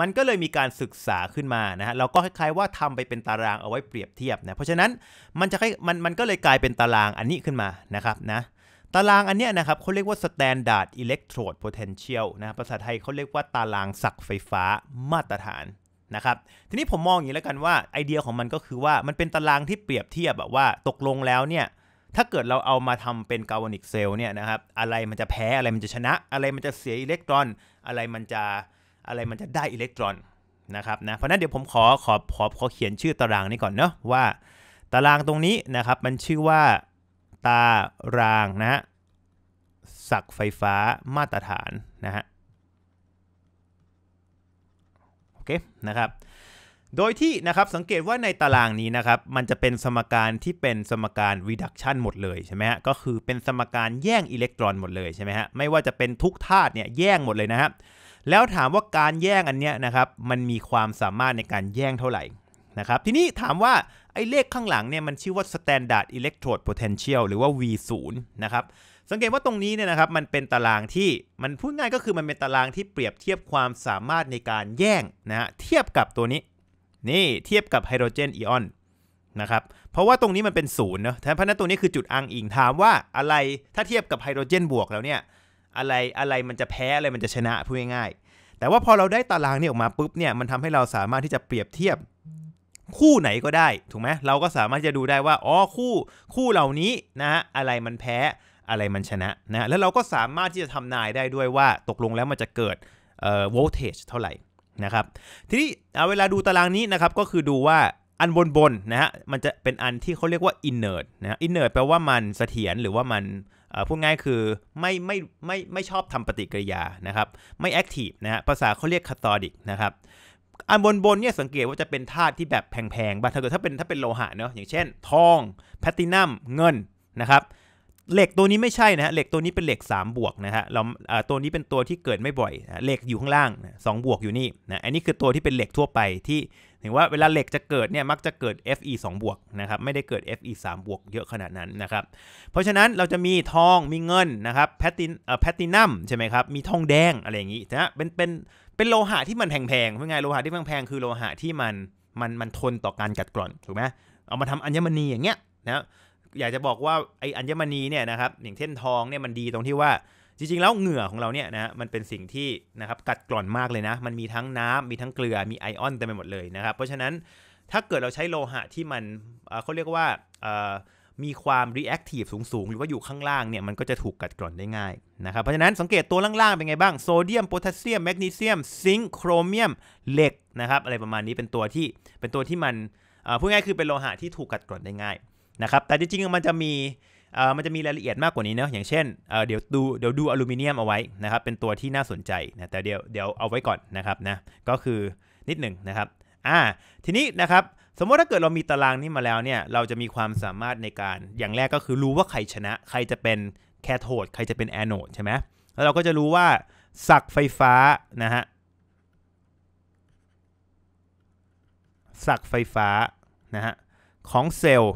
มันก็เลยมีการศึกษาขึ้นมานะฮะ เราก็คล้ายๆว่าทำไปเป็นตารางเอาไว้เปรียบเทียบนะเพราะฉะนั้น มันจะคล้ายมันมัน ก็เลยกลายเป็นตารางอันนี้ขึ้นมา นะครับนะ ตารางอันนี้นะครับเขาเรียกว่า standard electrode potential นะภาษาไทยเขาเรียกว่าตารางศักไฟฟ้ามาตรฐานนะครับ ทีนี้ผมมองอย่างนี้แล้วกันว่าไอเดียของมันก็คือว่า มันเป็นตารางที่เปรียบเทียบแบบว่า ตกลงแล้วเนี่ย ถ้าเกิดเราเอามาทำเป็นกาวนิกเซลล์เนี่ยนะครับ อะไรมันจะแพ้ อะไรมันจะชนะ อะไรมันจะเสียอิเล็กตรอน อะไรมันจะอะไร มันจะได้อิเล็กตรอนนะครับนะเพราะนั้นเดี๋ยวผมขอขอขอขอเขียนชื่อตารางนี้ก่อนเนาะว่าตารางตรงนี้นะครับมันชื่อว่าตารางนะฮะสักไฟฟ้ามาตรฐานนะฮะโอเคนะครับ โดยที่นะครับสังเกตว่าในตารางนี้นะครับ มันจะเป็นสมการที่เป็นสมการ reduction หมดเลยใช่ไหมฮะก็คือเป็นสมการแย่งอิเล็กตรอนหมดเลยใช่ไหมฮะไม่ว่าจะเป็นทุกธาตุเนี่ยแย่งหมดเลยนะครับแล้วถามว่าการแย่งอันเนี้ยนะครับมันมีความสามารถในการแย่งเท่าไหร่นะครับทีนี้ถามว่าไอ้เลขข้างหลังเนี่ยมันชื่อว่า standard electrode potential หรือว่า V0 นะครับสังเกตว่าตรงนี้เนี่ยนะครับมันเป็นตารางที่มันพูดง่ายก็คือมันเป็นตารางที่เปรียบเทียบความสามารถในการแย่งนะฮะเทียบกับตัวนี้นี่เทียบกับไฮโดรเจนไอออนนะครับเพราะว่าตรงนี้มันเป็นศูนย์เนาะแทนพันธะตัวนี้คือจุดอ้างอิงถามว่าอะไรถ้าเทียบกับไฮโดรเจนบวกแล้วเนี่ยอะไรอะไรมันจะแพ้อะไรมันจะชนะพูดง่ายๆ แต่ว่าพอเราได้ตารางนี่ออกมาปุ๊บเนี่ยมันทำให้เราสามารถที่จะเปรียบเทียบคู่ไหนก็ได้ถูกไหมเราก็สามารถจะดูได้ว่าอ๋อคู่คู่เหล่านี้นะฮะอะไรมันแพ้อะไรมันชนะนะ แล้วเราก็สามารถที่จะทำนายได้ด้วยว่าตกลงแล้วมันจะเกิดเอ่อโวลเทจเท่าไหร่นะครับทีนี้เวลาดูตารางนี้นะครับก็คือดูว่าอันบนบนนะฮะมันจะเป็นอันที่เขาเรียกว่า inert นะ inert แปลว่ามันเสถียรหรือว่ามันพูดง่ายคือ ไม่ไม่ไม่ไม่ชอบทำปฏิกิริยานะครับ ไม่แอคทีฟนะฮะภาษาเขาเรียกคาตอดิกนะครับอันบนบนเนี่ยสังเกตว่าจะเป็นธาตุที่แบบแพงๆบ้างถ้าเกิดถ้าเป็นถ้าเป็นโลหะเนาะอย่างเช่น ทองแพลตินัมเงินนะครับเหล็กตัวนี้ไม่ใช่นะฮะเหล็กตัวนี้เป็นเหล็ก 3 บวกนะฮะ เราตัวนี้เป็นตัวที่เกิดไม่บ่อย เหล็กอยู่ข้างล่างสองบวกอยู่นี่นะ อันนี้คือตัวที่เป็นเหล็กทั่วไปที่ถึงว่าเวลาเหล็กจะเกิดเนี่ยมักจะเกิด Fe 2บวกนะครับ ไม่ได้เกิด Fe 3บวก เยอะขนาดนั้นนะครับ เพราะฉะนั้นเราจะมีทอง มีเงินนะครับแพตินเอ่อแพตินัมใช่ไหมครับ มีทองแดงอะไรอย่างงี้นะเป็นเป็นเป็นโลหะที่มันแพงๆเป็นไงโลหะที่แพงๆคือโลหะที่มันมันมันทนต่อการกัดกร่อนถูกไหมเอามาทำอัญมณีอย่างเงี้ยนะอยากจะบอกว่าไออัญมณีเนี่ยนะครับ อย่างเช่นทองเนี่ยมันดีตรงที่ว่าจริง ๆ แล้วเหงื่อของเราเนี่ยนะมันเป็นสิ่งที่นะครับกัดกร่อนมากเลยนะ มันมีทั้งน้ำมีทั้งเกลือมีไอออนเต็มไปหมดเลยนะครับ เพราะฉะนั้นถ้าเกิดเราใช้โลหะที่มันเขาเรียกว่ามีความรีแอคทีฟสูง ๆ หรือว่าอยู่ข้างล่างเนี่ยมันก็จะถูกกัดกร่อนได้ง่ายนะครับเพราะฉะนั้นสังเกตตัวล่างๆเป็นไงบ้างโซเดียมโพแทสเซียมแมกนีเซียมซิงค์โครเมียมเหล็กนะครับอะไรประมาณนี้เป็นตัวที่เป็นตัวที่มันพูดง่ายคือเป็นโลหะที่ถูกกัดกร่อนได้ง่ายนะครับแต่จริงๆ มันจะมีมันจะมีรายละเอียดมากกว่านี้เนะอย่างเช่นเดี๋ยวดูเดี๋ยวดูอลูมิเนียมเอาไว้นะครับเป็นตัวที่น่าสนใจนะแต่เดี๋ยวเดี๋ยวเอาไว้ก่อนนะครับนะก็คือนิดหนึ่งนะครับอ่าทีนี้นะครับสมมติถ้าเกิดเรามีตารางนี้มาแล้วเนี่ยเราจะมีความสามารถในการอย่างแรกก็คือรู้ว่าใครชนะ ใครจะเป็นแคโทดใครจะเป็นแอนโอดใช่ไหมแล้วเราก็จะรู้ว่าสักไฟฟ้านะฮะสักไฟฟ้านะฮะของเซลล์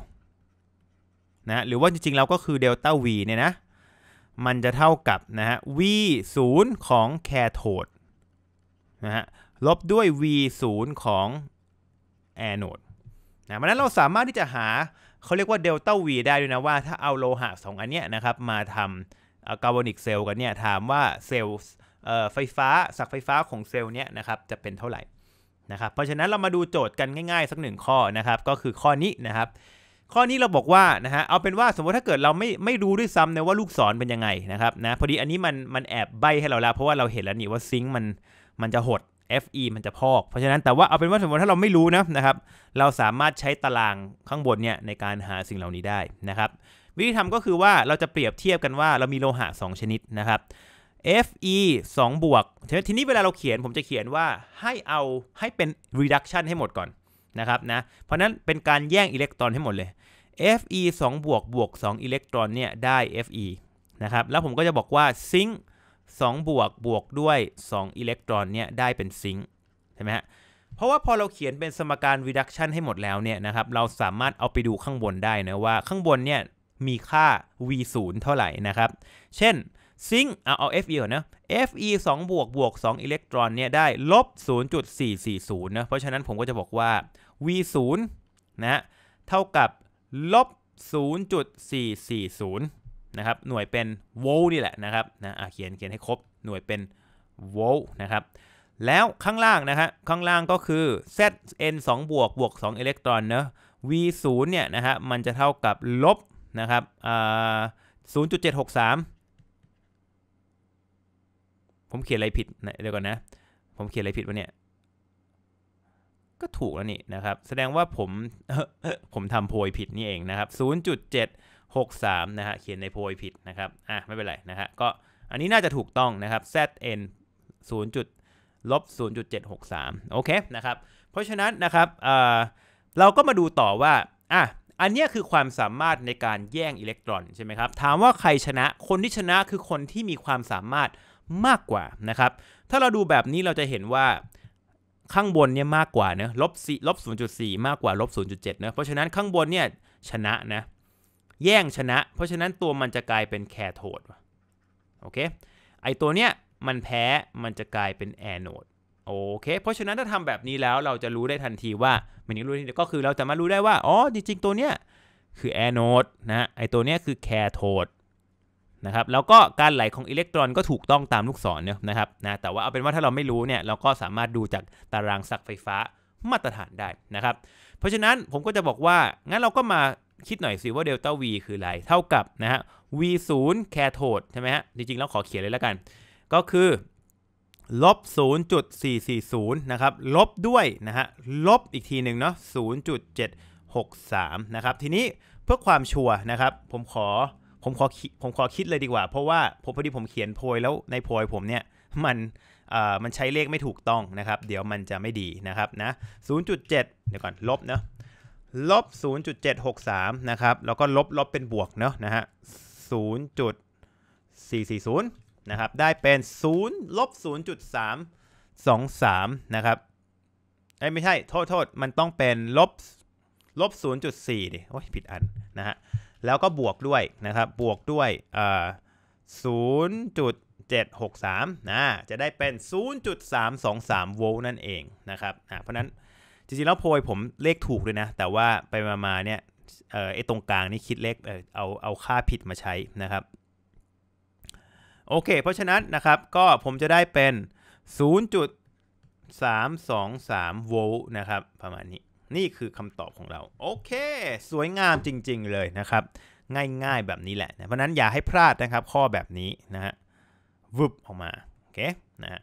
นะหรือว่าจริงๆเราก็คือเดลต้า v เนี่ยนะมันจะเท่ากับนะฮะ v ์ของแคโทดนะฮะลบด้วย v 0ของแอนโนดนะเพราะนั้นเราสามารถที่จะหาเขาเรียกว่าเดลต้า v ได้ด้วยนะ ว่าถ้าเอาโลหะ2อันเนี้ยนะครับมาทำคาร์บอนิกเซลล์กันเนี่ยถามว่าเซลล์ไฟฟ้าสักไฟฟ้าของเซลล์เนี้ยนะครับจะเป็นเท่าไหร่นะครับเพราะฉะนั้นเรามาดูโจทย์กันง่าย ๆ สักหนึ่งข้อนะครับก็คือข้อนี้นะครับข้อนี้เราบอกว่านะฮะเอาเป็นว่าสมมติถ้าเกิดเราไม่ไม่รู้ด้วยซ้ำนะว่าลูกศรเป็นยังไงนะครับนะพอดีอันนี้มันมันแอบใบให้เราแล้วเพราะว่าเราเห็นแล้วนี่ว่าซิงค์มันมันจะหด FE มันจะพอก เพราะฉะนั้นแต่ว่าเอาเป็นว่าสมมติถ้าเราไม่รู้นะนะครับเราสามารถใช้ตารางข้างบนเนี่ยในการหาสิ่งเหล่านี้ได้นะครับวิธีทำก็คือว่าเราจะเปรียบเทียบกันว่า เรามีโลหะ 2 ชนิดนะครับ FE 2บวก ทีนี้เวลาเราเขียนผมจะเขียนว่าให้เอาให้เป็น reduction ให้หมดก่อนนะครับนะเพราะนั้นเป็นการแย่งอิเล็กตรอนให้หมดเลย Fe 2 บวกบวก 2 อิเล็กตรอนเนี่ยได้ Fe นะครับ แล้วผมก็จะบอกว่าซิงค์2บวกบวกด้วย 2 อิเล็กตรอนเนี่ยได้เป็นซิงค์ใช่ไหมฮะ เพราะว่าพอเราเขียนเป็นสมการ reduction ให้หมดแล้วเนี่ยนะครับ เราสามารถเอาไปดูข้างบนได้นะว่าข้างบนเนี่ยมีค่า v 0เท่าไหร่นะครับ เช่นซิงค์เอาเอา fe ก่อนนะ fe 2บวกบวก 2 อิเล็กตรอนเนี่ยได้ลบ0.440นะ เพราะฉะนั้นผมก็จะบอกว่า v 0นะเท่ากับลบ 0.440 นะครับ หน่วยเป็นโวลต์นี่แหละนะครับนะเขียน เขียนให้ครบ หน่วยเป็นโวลต์นะครับ แล้วข้างล่างนะับ ข้างล่างก็คือ zn 2บวกบวก2อิเล็กตรอนเนอะ v 0เนี่ยนะฮะมันจะเท่ากับลบนะครับ0.763 ผมเขียนอะไรผิดเดี๋ยวก่อนนะ ผมเขียนอะไรผิดวะเนี่ยก็ถูกแล้วนี่นะครับแสดงว่าผมผมทำโพยผิดนี่เองนะครับ 0.763 นะฮะเขียนในโพยผิดนะครับ อ่ะไม่เป็นไรนะฮะก็อันนี้น่าจะถูกต้องนะครับ zn 0ลบ0.763โอเคนะครับ เพราะฉะนั้นนะครับเเราก็มาดูต่อว่าอ่ะอันนี้คือความสามารถในการแย่งอิเล็กตรอน ใช่ไหมครับ ถามว่าใครชนะคนที่ชนะคือคนที่มีความสามารถมากกว่านะครับถ้าเราดูแบบนี้เราจะเห็นว่าข้างบนเนี่ยมากกว่าเนะลบสี่ลบศูนย์จุดสี่มากกว่าลบศูนย์จุดเจ็ดนะเพราะฉะนั้นข้างบนเนี่ยชนะนะแย่งชนะ เพราะฉะนั้นตัวมันจะกลายเป็นแคโทดโอเคไอตัวเนี้ยมันแพ้มันจะกลายเป็นแอโนดโอเคเพราะฉะนั้นถ้าทำแบบนี้แล้วเราจะรู้ได้ทันทีว่ามันนี้รู้นี่ก็คือเราจะมารรู้ได้ว่าอ๋อจริงๆตัวเนี้ยคือแอโนดนะไอตัวเนี้ยคือแคโทดนะครับแล้วก็การไหลของอิเล็กตรอนก็ถูกต้องตามลูกศรเนี่ยนะครับนะแต่ว่าเอาเป็นว่าถ้าเราไม่รู้เนี่ยเราก็สามารถดูจากตารางสักไฟฟ้ามาตรฐานได้นะครับเพราะฉะนั้นผมก็จะบอกว่างั้นเราก็มาคิดหน่อยสิว่าเดลต้า v คืออะไรเท่ากับนะฮะ v ์แคโทดใช่ไหมฮะจริงๆ แล้วขอเขียนเลยแล้วกัน ก็คือ ลบ 0.440นะครับลบด้วยนะฮะลบอีกทีหนึ่งเนาะ0.763นะครับทีนี้เพื่อความชัวร์นะครับผมขอผมขอผมขอคิดเลยดีกว่าเพราะว่าพอดีผมเขียนโพยแล้วในโพยผมเนี่ย มันมันใช้เลขไม่ถูกต้องนะครับ เดี๋ยวมันจะไม่ดีนะครับนะ0.7 เดี๋ยวก่อน ลบเนาะลบ0.763นะครับแล้วก็ลบลบเป็นบวกเนาะนะฮะ0.440นะครับได้เป็น0ลบ0.323นะครับไอ้ไม่ใช่ โทษโทษมันต้องเป็นลบลบ0.4ดิโอ้ยผิดอันนะฮะแล้วก็บวกด้วยนะครับบวกด้วย 0.763 นะ จะได้เป็น0.323โวลต์นั่นเองนะครับเพราะนั้นจริงๆ แล้วโพยผมเลขถูกด้วยนะ แต่ว่าไปมาๆเนี่ยเอออตรงกลางนี่คิดเลขเออเอาเอาค่าผิดมาใช้นะครับโอเคเพราะฉะนั้นนะครับก็ผมจะได้เป็น0.323โวลต์นะครับ ประมาณนี้นี่คือคำตอบของเรา โอเค สวยงามจริง ๆ เลยนะครับ ง่ายๆแบบนี้แหละนะเพราะนั้นอย่าให้พลาดนะครับ ข้อแบบนี้นะฮะวุบออกมา โอเค นะฮะ